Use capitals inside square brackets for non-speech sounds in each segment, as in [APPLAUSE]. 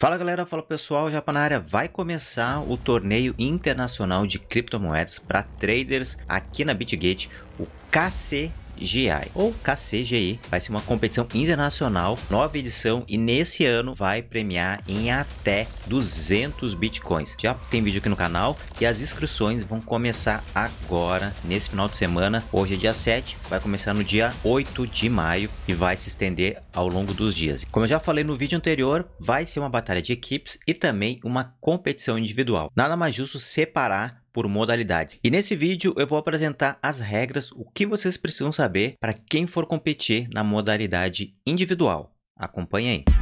Fala galera, fala pessoal, já na área. Vai começar o torneio internacional de criptomoedas para traders aqui na BitGate, o KC KCGI ou KCGI. Vai ser uma competição internacional, nova edição e nesse ano vai premiar em até 200 bitcoins. Já tem vídeo aqui no canal e as inscrições vão começar agora, nesse final de semana. Hoje é dia 7, vai começar no dia 8 de maio e vai se estender ao longo dos dias. Como eu já falei no vídeo anterior, vai ser uma batalha de equipes e também uma competição individual. Nada mais justo separar por modalidades. E nesse vídeo eu vou apresentar as regras, o que vocês precisam saber para quem for competir na modalidade individual. Acompanhe aí.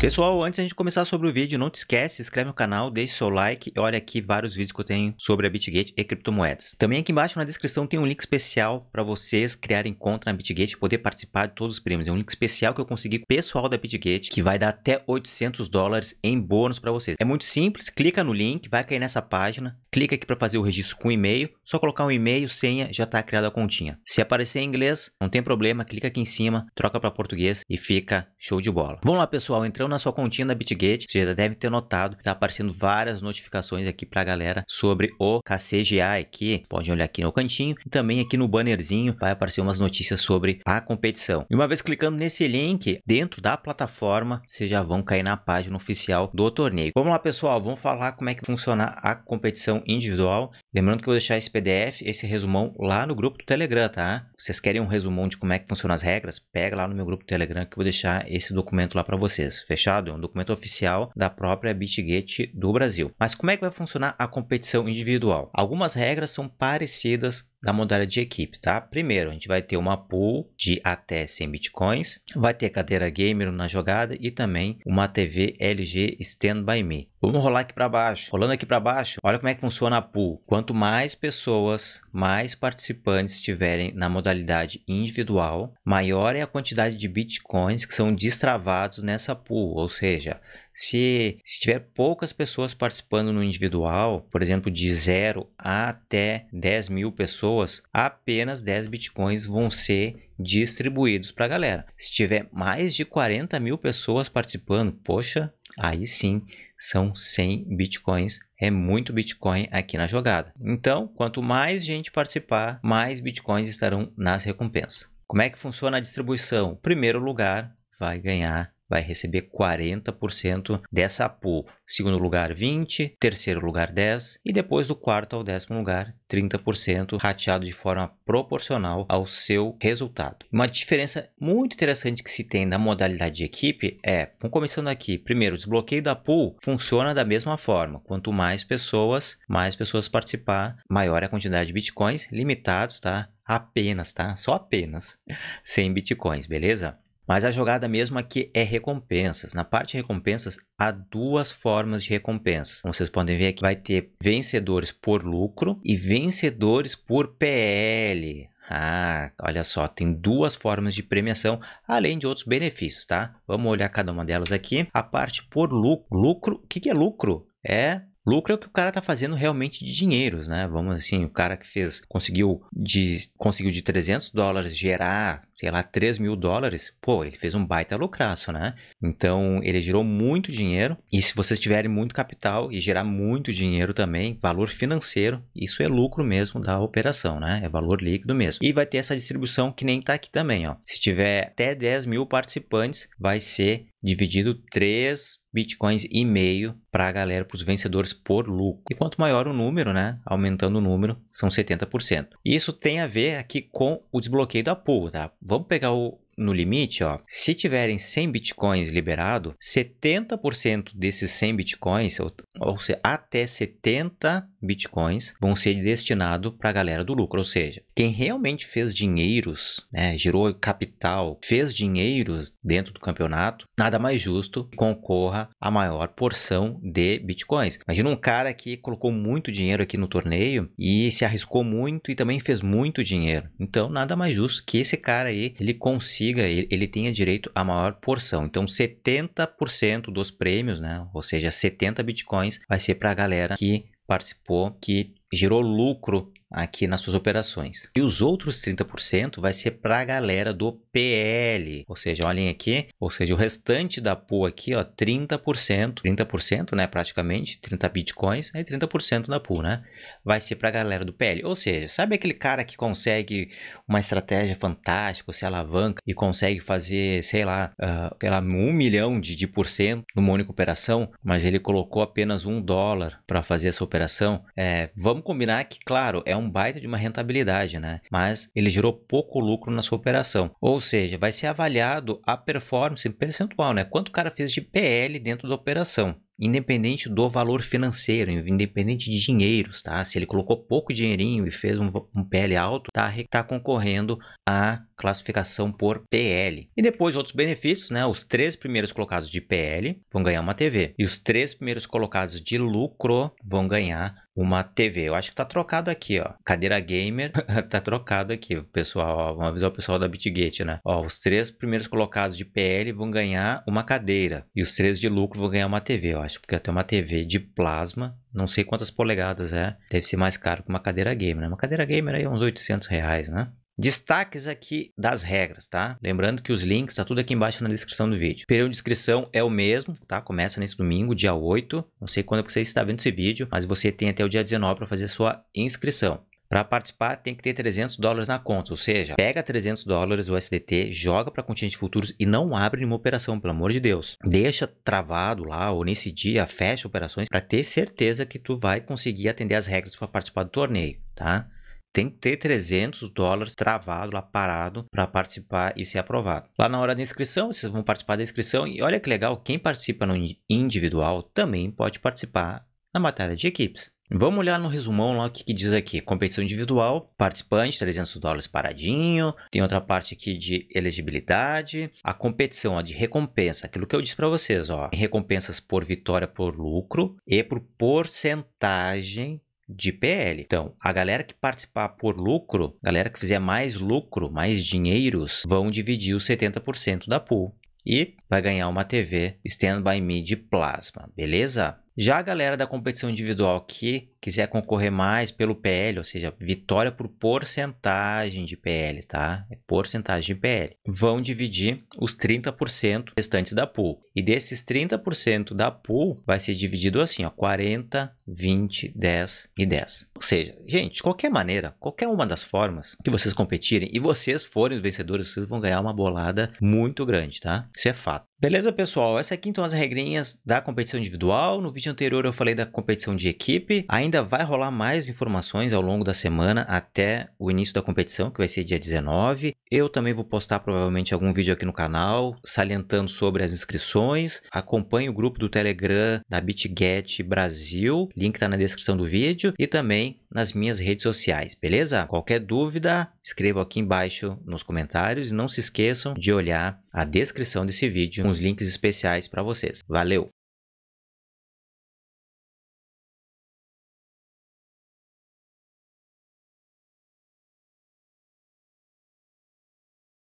Pessoal, antes a gente começar sobre o vídeo, não te esquece, inscreve no canal, deixe seu like e olha aqui vários vídeos que eu tenho sobre a BitGate e criptomoedas. Também aqui embaixo na descrição tem um link especial para vocês criarem conta na BitGate e poder participar de todos os prêmios. É um link especial que eu consegui pessoal da BitGate que vai dar até 800 dólares em bônus para vocês. É muito simples, clica no link, vai cair nessa página, clica aqui para fazer o registro com e-mail, só colocar um e-mail, senha, já está criada a continha. Se aparecer em inglês, não tem problema, clica aqui em cima, troca para português e fica show de bola. Vamos lá pessoal, entrando na sua continha da BitGate, você já deve ter notado que está aparecendo várias notificações aqui para a galera sobre o KCGA aqui. Pode olhar aqui no cantinho e também aqui no bannerzinho vai aparecer umas notícias sobre a competição. E uma vez clicando nesse link dentro da plataforma, vocês já vão cair na página oficial do torneio. Vamos lá, pessoal, vamos falar como é que funciona a competição individual. Lembrando que eu vou deixar esse PDF, esse resumão lá no grupo do Telegram, tá? Vocês querem um resumão de como é que funcionam as regras? Pega lá no meu grupo do Telegram que eu vou deixar esse documento lá para vocês. Fechou? fechado, é um documento oficial da própria BitGate do Brasil. Mas como é que vai funcionar a competição individual? Algumas regras são parecidas na modalidade de equipe, tá? Primeiro, a gente vai ter uma pool de até 100 bitcoins, vai ter cadeira gamer na jogada e também uma TV LG Stand By Me. Vamos rolar aqui para baixo. Rolando aqui para baixo, olha como é que funciona a pool. Quanto mais pessoas, mais participantes tiverem na modalidade individual, maior é a quantidade de bitcoins que são destravados nessa pool, ou seja, se, se tiver poucas pessoas participando no individual, por exemplo, de 0 até 10 mil pessoas, apenas 10 bitcoins vão ser distribuídos para a galera. Se tiver mais de 40 mil pessoas participando, poxa, aí sim são 100 bitcoins. É muito bitcoin aqui na jogada. Então, quanto mais gente participar, mais bitcoins estarão nas recompensas. Como é que funciona a distribuição? Primeiro lugar vai ganhar vai receber 40% dessa pool. Segundo lugar, 20%, terceiro lugar, 10% e depois do quarto ao décimo lugar, 30%, rateado de forma proporcional ao seu resultado. Uma diferença muito interessante que se tem na modalidade de equipe é, começando aqui, primeiro, o desbloqueio da pool funciona da mesma forma. Quanto mais pessoas, mais pessoas participar, maior é a quantidade de bitcoins, limitados, tá? Apenas, tá? Só apenas 100 [LAUGHS] bitcoins, beleza? Mas a jogada mesmo aqui é recompensas. Na parte de recompensas, há duas formas de recompensa. Como vocês podem ver aqui, vai ter vencedores por lucro e vencedores por PL. Ah, olha só, tem duas formas de premiação, além de outros benefícios, tá? Vamos olhar cada uma delas aqui. A parte por lucro. Lucro, o que, que é lucro? É Lucro é o que o cara tá fazendo realmente de dinheiros, né? Vamos assim, o cara que fez, conseguiu de, conseguiu de 300 dólares gerar sei lá, 3 mil dólares, pô, ele fez um baita lucraço, né? Então, ele gerou muito dinheiro. E se vocês tiverem muito capital e gerar muito dinheiro também, valor financeiro, isso é lucro mesmo da operação, né? É valor líquido mesmo. E vai ter essa distribuição que nem tá aqui também, ó. Se tiver até 10 mil participantes, vai ser dividido 3 bitcoins e meio para a galera, para os vencedores por lucro. E quanto maior o número, né? Aumentando o número, são 70%. Isso tem a ver aqui com o desbloqueio da pool, tá? Vamos pegar o, no limite, ó, se tiverem 100 bitcoins liberado, 70% desses 100 bitcoins, ou, ou seja, até 70 bitcoins, vão ser destinados para a galera do lucro. Ou seja, quem realmente fez dinheiros, né, girou capital, fez dinheiros dentro do campeonato, nada mais justo que concorra a maior porção de bitcoins. Imagina um cara que colocou muito dinheiro aqui no torneio e se arriscou muito e também fez muito dinheiro. Então, nada mais justo que esse cara aí ele consiga ele, ele tenha direito à maior porção. Então, 70% dos prêmios, né? Ou seja, 70 bitcoins vai ser para a galera que participou, que gerou lucro aqui nas suas operações. E os outros 30% vai ser para a galera do PL, ou seja, olhem aqui, ou seja, o restante da pool aqui, ó, 30%, 30%, né, praticamente, 30 bitcoins, aí 30% da pool, né, vai ser para a galera do PL. Ou seja, sabe aquele cara que consegue uma estratégia fantástica, se alavanca e consegue fazer, sei lá, uh, sei lá, um milhão de, de por cento numa única operação, mas ele colocou apenas um dólar para fazer essa operação? É, vamos combinar que, claro, é um um baita de uma rentabilidade, né? Mas ele gerou pouco lucro na sua operação. Ou seja, vai ser avaliado a performance percentual, né? Quanto o cara fez de PL dentro da operação independente do valor financeiro, independente de dinheiros, tá? Se ele colocou pouco dinheirinho e fez um, um PL alto, tá, tá concorrendo a classificação por PL. E depois outros benefícios, né? Os três primeiros colocados de PL vão ganhar uma TV e os três primeiros colocados de lucro vão ganhar uma TV. Eu acho que tá trocado aqui, ó. Cadeira gamer [LAUGHS] tá trocado aqui, pessoal. Ó, vamos avisar o pessoal da Bitgate, né? Ó, os três primeiros colocados de PL vão ganhar uma cadeira e os três de lucro vão ganhar uma TV, eu acho, porque até uma TV de plasma, não sei quantas polegadas é, deve ser mais caro que uma cadeira gamer, né? Uma cadeira gamer aí é uns 800 reais, né? Destaques aqui das regras, tá? Lembrando que os links tá tudo aqui embaixo na descrição do vídeo. O período de inscrição é o mesmo, tá? Começa nesse domingo, dia 8. Não sei quando você está vendo esse vídeo, mas você tem até o dia 19 para fazer a sua inscrição. Para participar, tem que ter 300 dólares na conta, ou seja, pega 300 dólares o SDT, joga para continente futuros e não abre nenhuma operação, pelo amor de Deus. Deixa travado lá ou nesse dia, fecha operações para ter certeza que tu vai conseguir atender as regras para participar do torneio, tá? tem que ter 300 dólares travado lá parado para participar e ser aprovado. Lá na hora da inscrição, vocês vão participar da inscrição e olha que legal, quem participa no individual também pode participar na matéria de equipes. Vamos olhar no resumão lá o que, que, diz aqui. Competição individual, participante, 300 dólares paradinho. Tem outra parte aqui de elegibilidade. A competição ó, de recompensa, aquilo que eu disse para vocês. Ó, recompensas por vitória por lucro e por porcentagem de PL. Então, a galera que participar por lucro, galera que fizer mais lucro, mais dinheiros, vão dividir os 70% da pool e vai ganhar uma TV By Me de plasma, beleza? Já a galera da competição individual que quiser concorrer mais pelo PL, ou seja, vitória por porcentagem de PL, tá? É porcentagem de PL. Vão dividir os 30% restantes da pool. E desses 30% da pool vai ser dividido assim, ó, 40, 20, 10 e 10. Ou seja, gente, de qualquer maneira, qualquer uma das formas que vocês competirem e vocês forem os vencedores, vocês vão ganhar uma bolada muito grande, tá? Isso é fato. Beleza, pessoal? Essa aqui então as regrinhas da competição individual. No vídeo anterior eu falei da competição de equipe. Ainda vai rolar mais informações ao longo da semana até o início da competição, que vai ser dia 19. Eu também vou postar provavelmente algum vídeo aqui no canal salientando sobre as inscrições. Acompanhe o grupo do Telegram da BitGet Brasil. Link está na descrição do vídeo e também nas minhas redes sociais, beleza? Qualquer dúvida, escreva aqui embaixo nos comentários e não se esqueçam de olhar a descrição desse vídeo com os links especiais para vocês. Valeu!